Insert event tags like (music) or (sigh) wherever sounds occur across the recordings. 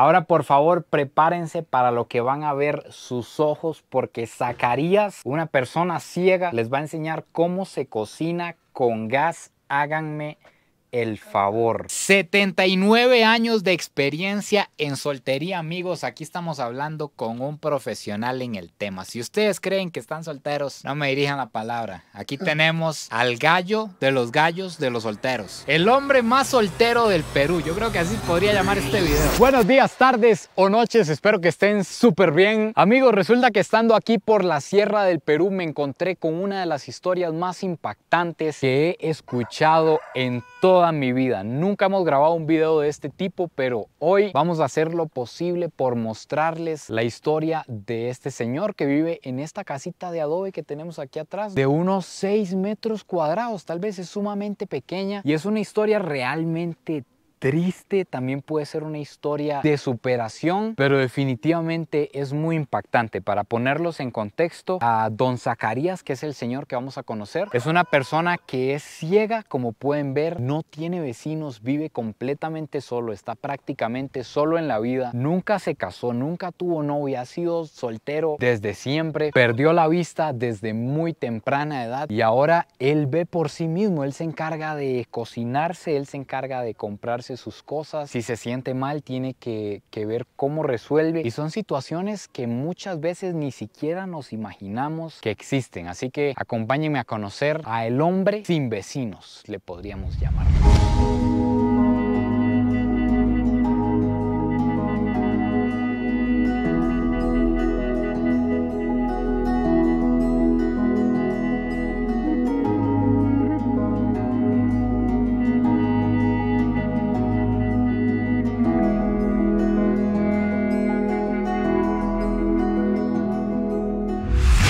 Ahora por favor prepárense para lo que van a ver sus ojos porque Zacarías, una persona ciega, les va a enseñar cómo se cocina con gas. Háganme el favor. 79 años de experiencia en soltería, amigos. Aquí estamos hablando con un profesional en el tema. Si ustedes creen que están solteros, no me dirijan la palabra. Aquí ah. tenemos al gallo de los gallos de los solteros. El hombre más soltero del Perú. Yo creo que así podría llamar este video. Buenos días, tardes o noches. Espero que estén súper bien. Amigos, resulta que estando aquí por la Sierra del Perú me encontré con una de las historias más impactantes que he escuchado en todo mi vida. Nunca hemos grabado un video de este tipo, pero hoy vamos a hacer lo posible por mostrarles la historia de este señor que vive en esta casita de adobe que tenemos aquí atrás, de unos 6 metros cuadrados, tal vez es sumamente pequeña y es una historia realmente triste, también puede ser una historia de superación, pero definitivamente es muy impactante. Para ponerlos en contexto, a don Zacarías, que es el señor que vamos a conocer, es una persona que es ciega, como pueden ver, no tiene vecinos, vive completamente solo, está prácticamente solo en la vida, nunca se casó, nunca tuvo novia, ha sido soltero desde siempre, perdió la vista desde muy temprana edad y ahora él ve por sí mismo, él se encarga de cocinarse, él se encarga de comprarse sus cosas, si se siente mal tiene que, que ver cómo resuelve. Y son situaciones que muchas veces ni siquiera nos imaginamos que existen. Así que acompáñenme a conocer a el hombre sin vecinos, le podríamos llamar.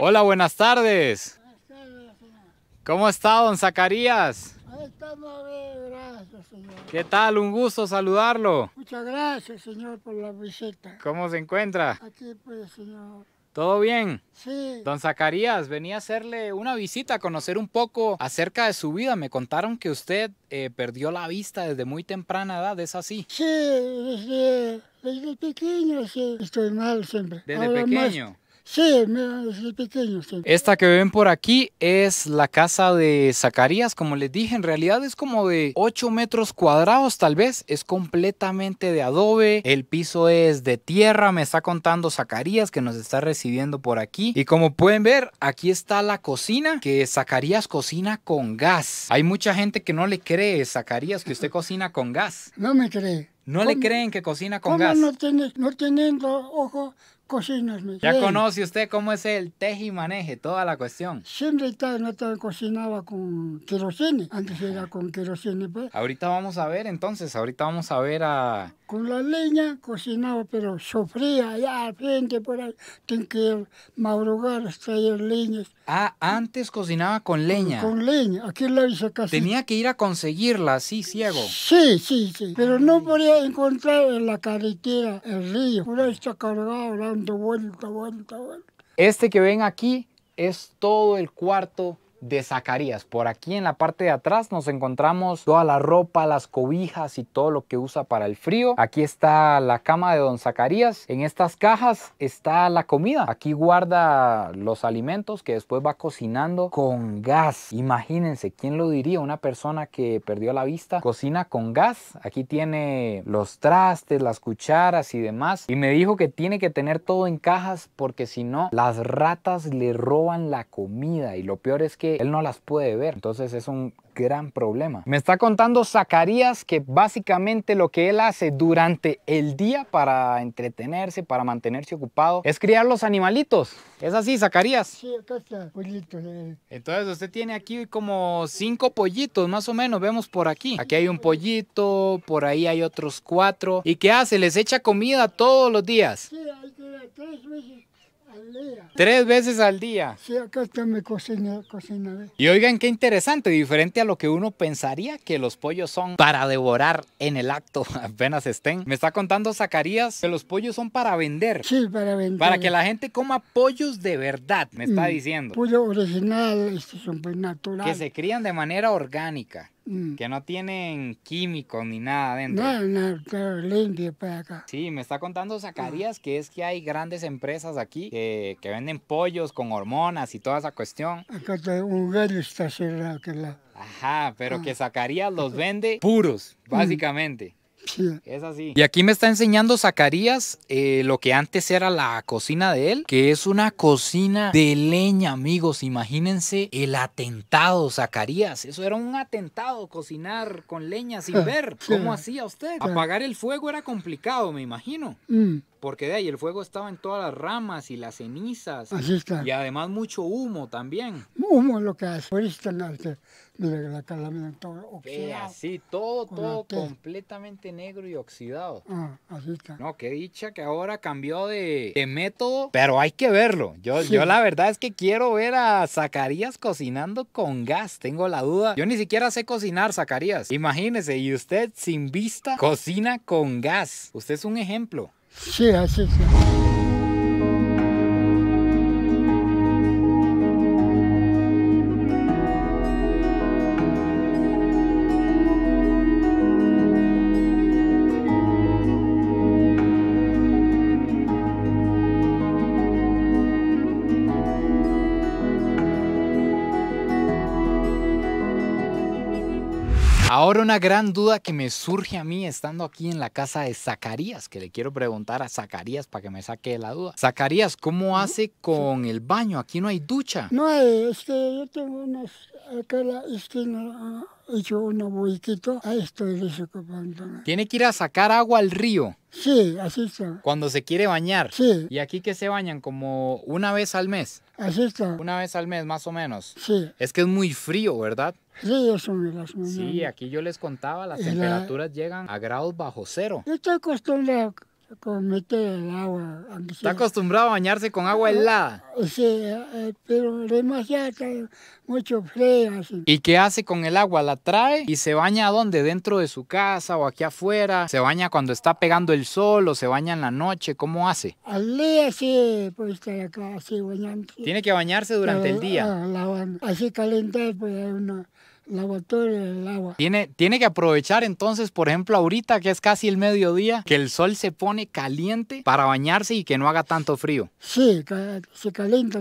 Hola, buenas tardes. Buenas tardes ¿Cómo está, don Zacarías? Ahí estamos gracias, señor. ¿Qué tal? Un gusto saludarlo. Muchas gracias, señor, por la visita. ¿Cómo se encuentra? Aquí, pues, señor. ¿Todo bien? Sí. Don Zacarías, venía a hacerle una visita, a conocer un poco acerca de su vida. Me contaron que usted eh, perdió la vista desde muy temprana edad, ¿es así? Sí, desde, pequeño, sí. Estoy mal siempre. ¿Desde pequeño? Sí, es pequeño. Esta que ven por aquí es la casa de Zacarías, como les dije, en realidad es como de 8 metros cuadrados tal vez, es completamente de adobe, el piso es de tierra, me está contando Zacarías que nos está recibiendo por aquí y como pueden ver, aquí está la cocina, que Zacarías cocina con gas. Hay mucha gente que no le cree, Zacarías, que usted (laughs) cocina con gas. No me cree. ¿No le creen que cocina con gas? No, tiene, no teniendo ojo cocinas, mi Ya conoce usted cómo es el teje y maneje, toda la cuestión. Siempre no estaba, cocinaba con querosene, antes era con querosene. Pues. Ahorita vamos a ver entonces, ahorita vamos a ver a... Con la leña cocinaba, pero sufría allá al frente, por ahí, tenía que madrugar, extraer leñas. Ah, antes cocinaba con leña. Con, leña, aquí en la visa Tenía que ir a conseguirla, sí, ciego. Sí, sí, sí, pero no podía encontrar en la carretera el río, por ahí está cargado, este que ven aquí es todo el cuarto de Zacarías. Por aquí en la parte de atrás nos encontramos toda la ropa, las cobijas y todo lo que usa para el frío. Aquí está la cama de don Zacarías. En estas cajas está la comida. Aquí guarda los alimentos que después va cocinando con gas. Imagínense, ¿quién lo diría? Una persona que perdió la vista cocina con gas. Aquí tiene los trastes, las cucharas y demás. Y me dijo que tiene que tener todo en cajas porque si no, las ratas le roban la comida. Y lo peor es que él no las puede ver. Entonces es un gran problema. Me está contando Zacarías que básicamente lo que él hace durante el día para entretenerse, para mantenerse ocupado, es criar los animalitos. ¿Es así, Zacarías? Sí, acá está, pollitos. Entonces usted tiene aquí como cinco pollitos, más o menos, vemos por aquí. Aquí hay un pollito, por ahí hay otros cuatro. ¿Y qué hace? ¿Les echa comida todos los días? Sí, hay tres Tres veces al día. Sí, acá está mi cocina, cocina. Y oigan qué interesante, diferente a lo que uno pensaría que los pollos son para devorar en el acto (laughs) apenas estén. Me está contando Zacarías que los pollos son para vender. Sí, para vender. Para que la gente coma pollos de verdad, me está mm, diciendo. Pollo original, este, pues Que se crían de manera orgánica. Mm. Que no tienen químicos ni nada adentro. No, no, para acá. Sí, me está contando Zacarías ah. que es que hay grandes empresas aquí que, venden pollos con hormonas y toda esa cuestión. Acá está cerrado. Ajá, pero ah. que Zacarías los (laughs) vende puros, básicamente. Es así. Y aquí me está enseñando Zacarías eh, lo que antes era la cocina de él, que es una cocina de leña, amigos. Imagínense el atentado, Zacarías. Eso era un atentado, cocinar con leña sin ah, ver. ¿Cómo hacía usted? Apagar el fuego era complicado, me imagino. Mm porque de ahí el fuego estaba en todas las ramas y las cenizas. Así está. Y además mucho humo también. Humo es lo que hace, por eso de la calamidad todo oxidado. así, todo, todo completamente negro y oxidado. Ah, así está. No, qué dicha que ahora cambió de, método, pero hay que verlo. Yo, yo la verdad es que quiero ver a Zacarías cocinando con gas, tengo la duda. Yo ni siquiera sé cocinar, Zacarías. Imagínese, y usted sin vista cocina con gas. Usted es un ejemplo. 谢谢，谢谢。Ahora una gran duda que me surge a mí estando aquí en la casa de Zacarías, que le quiero preguntar a Zacarías para que me saque la duda. Zacarías, ¿cómo hace con el baño? Aquí no hay ducha. No, es que yo tengo unas, acá la esquina hecho una boiquita, ahí estoy desocupando. Tiene que ir a sacar agua al río. Sí, así está. Cuando se quiere bañar. Sí. Y aquí que se bañan como una vez al mes. Así está. Una vez al mes, más o menos. Sí. Es que es muy frío, ¿verdad? Sí, eso me las Sí, aquí yo les contaba, las temperaturas llegan a grados bajo cero. Yo estoy acostumbrado con el este agua. Está acostumbrado a bañarse con agua ah, helada. Eh, sí, eh, eh, pero demasiado, mucho frío. ¿Y qué hace con el agua? ¿La trae y se baña a dónde? ¿Dentro de su casa o aquí afuera? ¿Se baña cuando está pegando el sol o se baña en la noche? ¿Cómo hace? Al día sí, pues estar acá así bañando. Tiene que bañarse durante el día. así calentar, pues lavatorio del agua. Tiene, tiene que aprovechar entonces, por ejemplo, ahorita que es casi el mediodía, que el sol se pone caliente para bañarse y que no haga tanto frío. Sí, se calienta.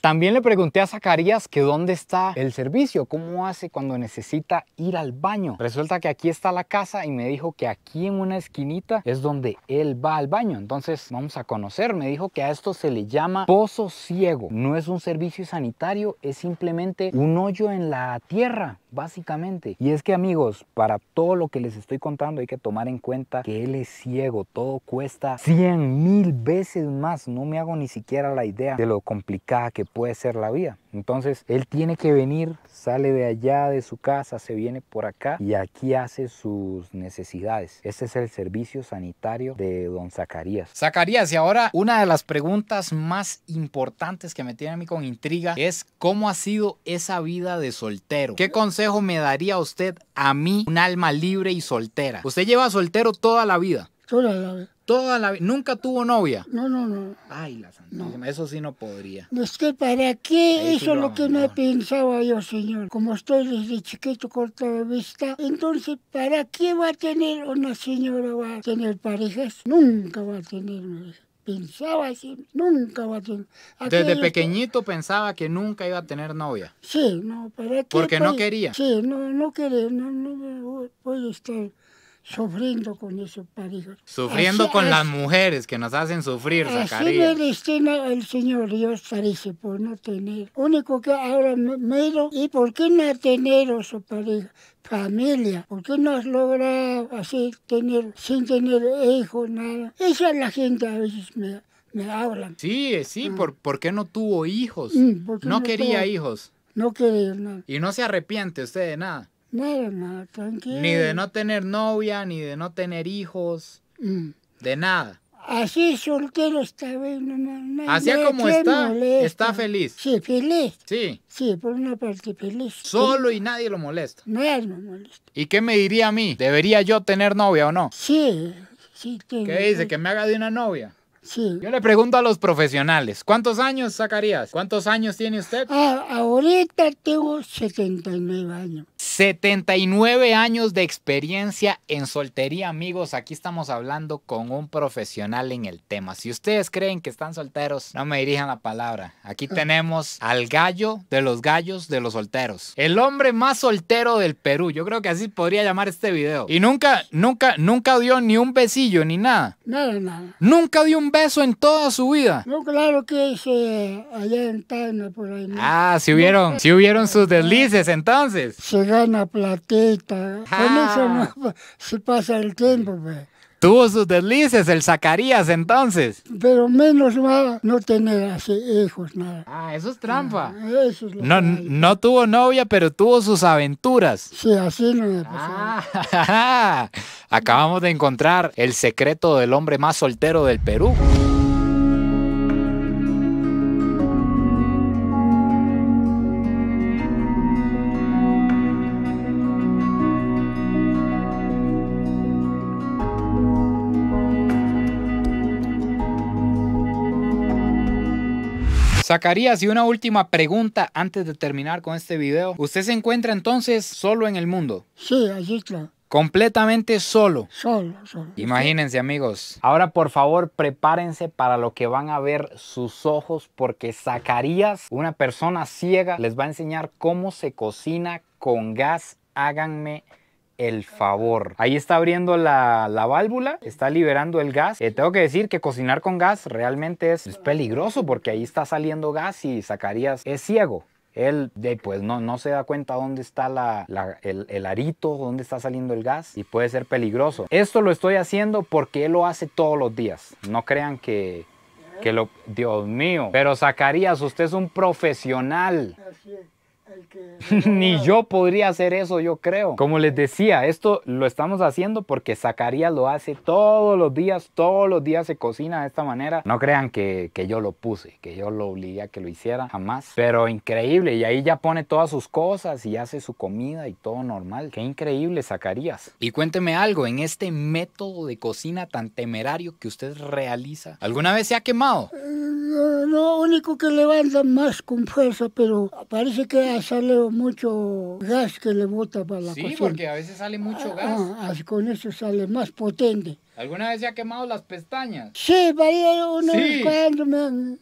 También le pregunté a Zacarías que dónde está el servicio, cómo hace cuando necesita ir al baño. Resulta que aquí está la casa y me dijo que aquí en una esquinita es donde él va al baño. Entonces vamos a conocer. Me dijo que a esto se le llama pozo ciego. No es un servicio sanitario, es simplemente un hoyo en la tierra time. básicamente. Y es que amigos, para todo lo que les estoy contando hay que tomar en cuenta que él es ciego, todo cuesta 100 mil veces más, no me hago ni siquiera la idea de lo complicada que puede ser la vida. Entonces, él tiene que venir, sale de allá de su casa, se viene por acá y aquí hace sus necesidades. ese es el servicio sanitario de don Zacarías. Zacarías, y ahora una de las preguntas más importantes que me tiene a mí con intriga es cómo ha sido esa vida de soltero. ¿Qué consejo consejo me daría usted, a mí, un alma libre y soltera? Usted lleva soltero toda la vida. Toda la vida. Toda la vida. ¿Nunca tuvo novia? No, no, no. Ay, la santísima. Eso sí no podría. Es que para qué, eso, lo que no pensaba yo, señor. Como estoy desde chiquito corto de vista, entonces, ¿para qué va a tener una señora, va a tener parejas? Nunca va a tener pensaba así, nunca va a tener. Desde pequeñito pensaba que nunca iba a tener novia. Sí, no, pero es Porque no quería. Sí, no, no quería, no, no voy a estar sufriendo con esos pareja. Sufriendo con las mujeres que nos hacen sufrir, Zacarías. Así me destina el Señor Dios, parece, por no tener. Único que ahora miro, ¿y por qué no tener su pareja? Familia, ¿por qué no has logrado así tener, sin tener hijos, nada? Esa es la gente a veces me, me hablan. Sí, sí, ah. por, ¿por qué no tuvo hijos? Mm, no, quería hijos. No quería nada. ¿Y no se arrepiente usted de nada? No, tranquilo. Ni de no tener novia, ni de no tener hijos, mm. de nada. Así soltero está bien, no, Así como está, está feliz. Sí, feliz. Sí. Sí, por una parte feliz. Solo y nadie lo molesta. Nadie me molesta. ¿Y qué me diría a mí? ¿Debería yo tener novia o no? Sí, sí. Tengo. ¿Qué dice? ¿Que me haga de una novia? Sí. Yo le pregunto a los profesionales, ¿cuántos años sacarías? ¿Cuántos años tiene usted? Ah, ahorita tengo 79 años. 79 años de experiencia en soltería, amigos. Aquí estamos hablando con un profesional en el tema. Si ustedes creen que están solteros, no me dirijan la palabra. Aquí ah. tenemos al gallo de los gallos de los solteros. El hombre más soltero del Perú. Yo creo que así podría llamar este video. Y nunca, nunca, nunca dio ni un besillo ni nada. Nada, nada. Nunca dio un beso en toda su vida. No, claro que es eh, allá en Taina por ahí. Ah, si hubieron, si hubieron sus deslices entonces una platita. Ah. Con eso no (laughs) se pasa el tiempo, pues. Tuvo sus deslices, el Zacarías entonces. Pero menos va no tener hijos, nada. Ah, eso es trampa. Ah, no, no tuvo novia, pero tuvo sus aventuras. Sí, así no ah, (laughs) Acabamos de encontrar el secreto del hombre más soltero del Perú. Zacarías, y una última pregunta antes de terminar con este video. ¿Usted se encuentra entonces solo en el mundo? Sí, allí está. Completamente solo. Solo, solo. Imagínense, amigos. Ahora, por favor, prepárense para lo que van a ver sus ojos, porque Zacarías, una persona ciega, les va a enseñar cómo se cocina con gas. Háganme el favor. Ahí está abriendo la, válvula, está liberando el gas. Eh, tengo que decir que cocinar con gas realmente es, peligroso porque ahí está saliendo gas y Zacarías es ciego. Él pues no, no se da cuenta dónde está la, el, arito, dónde está saliendo el gas y puede ser peligroso. Esto lo estoy haciendo porque él lo hace todos los días. No crean que, que lo... Dios mío. Pero Zacarías, usted es un profesional. (laughs) Ni yo podría hacer eso, yo creo. Como les decía, esto lo estamos haciendo porque Zacarías lo hace todos los días, todos los días se cocina de esta manera. No crean que, yo lo puse, que yo lo obligué a que lo hiciera, jamás. Pero increíble, y ahí ya pone todas sus cosas y hace su comida y todo normal. Qué increíble Zacarías. Y cuénteme algo, en este método de cocina tan temerario que usted realiza, ¿alguna vez se ha quemado? Eh, lo único que levanta más con fuerza, pero parece que sale mucho gas que le bota para la sí, Sí, porque a veces sale mucho ah, gas. Ah, ah, con eso sale más potente. ¿Alguna vez se ha quemado las pestañas? Sí, vaya una vez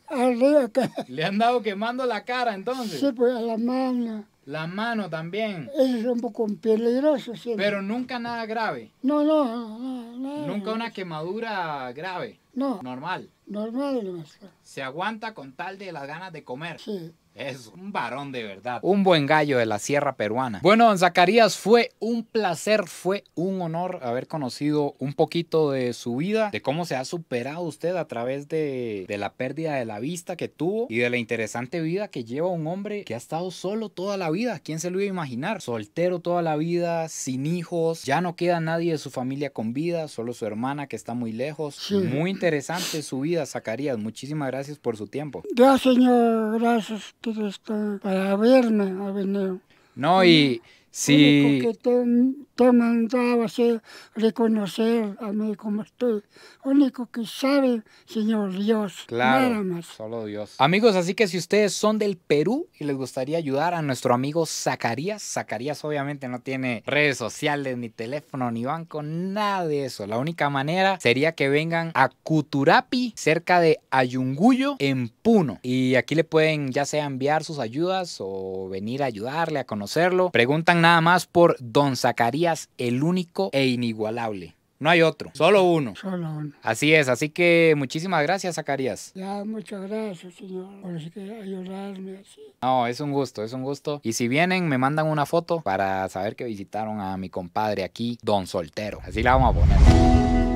arriba acá. ¿Le han dado quemando la cara entonces? Sí, pues a la mano. La mano también. Eso es un poco peligroso, sí. Pero nunca nada grave. No, no, no, Nunca una quemadura grave. No. Normal. Normal, Se aguanta con tal de las ganas de comer. Sí. Es un varón de verdad. Un buen gallo de la sierra peruana. Bueno, don Zacarías, fue un placer, fue un honor haber conocido un poquito de su vida, de cómo se ha superado usted a través de, la pérdida de la vista que tuvo y de la interesante vida que lleva un hombre que ha estado solo toda la vida. ¿Quién se lo iba a imaginar? Soltero toda la vida, sin hijos, ya no queda nadie de su familia con vida, solo su hermana que está muy lejos. Muy interesante su vida, Zacarías. Muchísimas gracias por su tiempo. Gracias, señor. Gracias. Pues, para verme a Veneo. No, y, y si... Único que ten, mandaba hacer reconocer a mí como estoy. Único que sabe, Señor Dios. Claro. Nada más. Solo Dios. Amigos, así que si ustedes son del Perú y les gustaría ayudar a nuestro amigo Zacarías, Zacarías obviamente no tiene redes sociales, ni teléfono, ni banco, nada de eso. La única manera sería que vengan a Cuturapi, cerca de Ayunguyo, en Puno. Y aquí le pueden ya sea enviar sus ayudas o venir a ayudarle a conocerlo. Preguntan nada más por Don Zacarías el único e inigualable. No hay otro, solo uno. Solo uno. Así es, así que muchísimas gracias, Zacarías. Ya, muchas gracias, señor, por ayudarme así. No, es un gusto, es un gusto. Y si vienen, me mandan una foto para saber que visitaron a mi compadre aquí, Don Soltero. Así la vamos a poner.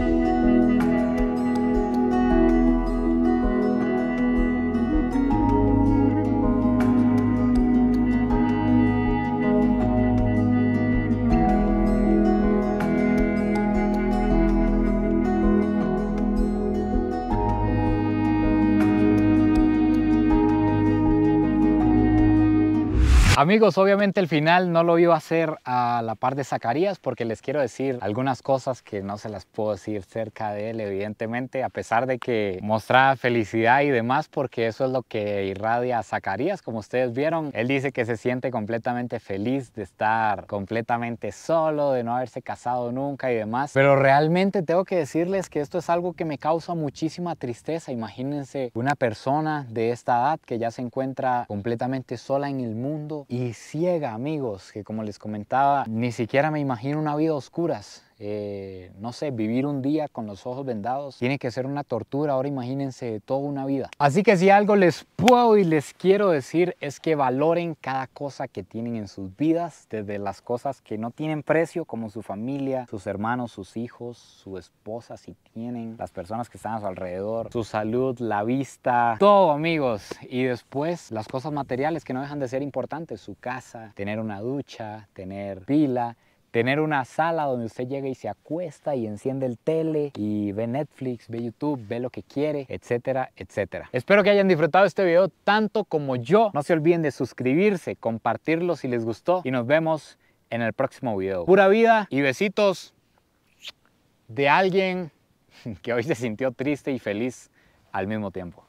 Amigos, obviamente el final no lo iba a hacer a la par de Zacarías porque les quiero decir algunas cosas que no se las puedo decir cerca de él, evidentemente, a pesar de que mostraba felicidad y demás, porque eso es lo que irradia a Zacarías, como ustedes vieron. Él dice que se siente completamente feliz de estar completamente solo, de no haberse casado nunca y demás. Pero realmente tengo que decirles que esto es algo que me causa muchísima tristeza. Imagínense una persona de esta edad que ya se encuentra completamente sola en el mundo y ciega, amigos, que como les comentaba, ni siquiera me imagino una vida a oscuras. Eh, no sé, vivir un día con los ojos vendados tiene que ser una tortura, ahora imagínense toda una vida. Así que si algo les puedo y les quiero decir es que valoren cada cosa que tienen en sus vidas, desde las cosas que no tienen precio, como su familia, sus hermanos, sus hijos, su esposa si tienen, las personas que están a su alrededor, su salud, la vista, todo amigos. Y después las cosas materiales que no dejan de ser importantes, su casa, tener una ducha, tener pila tener una sala donde usted llega y se acuesta y enciende el tele y ve Netflix, ve YouTube, ve lo que quiere, etcétera, etcétera. Espero que hayan disfrutado este video tanto como yo. No se olviden de suscribirse, compartirlo si les gustó y nos vemos en el próximo video. Pura vida y besitos de alguien (laughs) que hoy se sintió triste y feliz al mismo tiempo.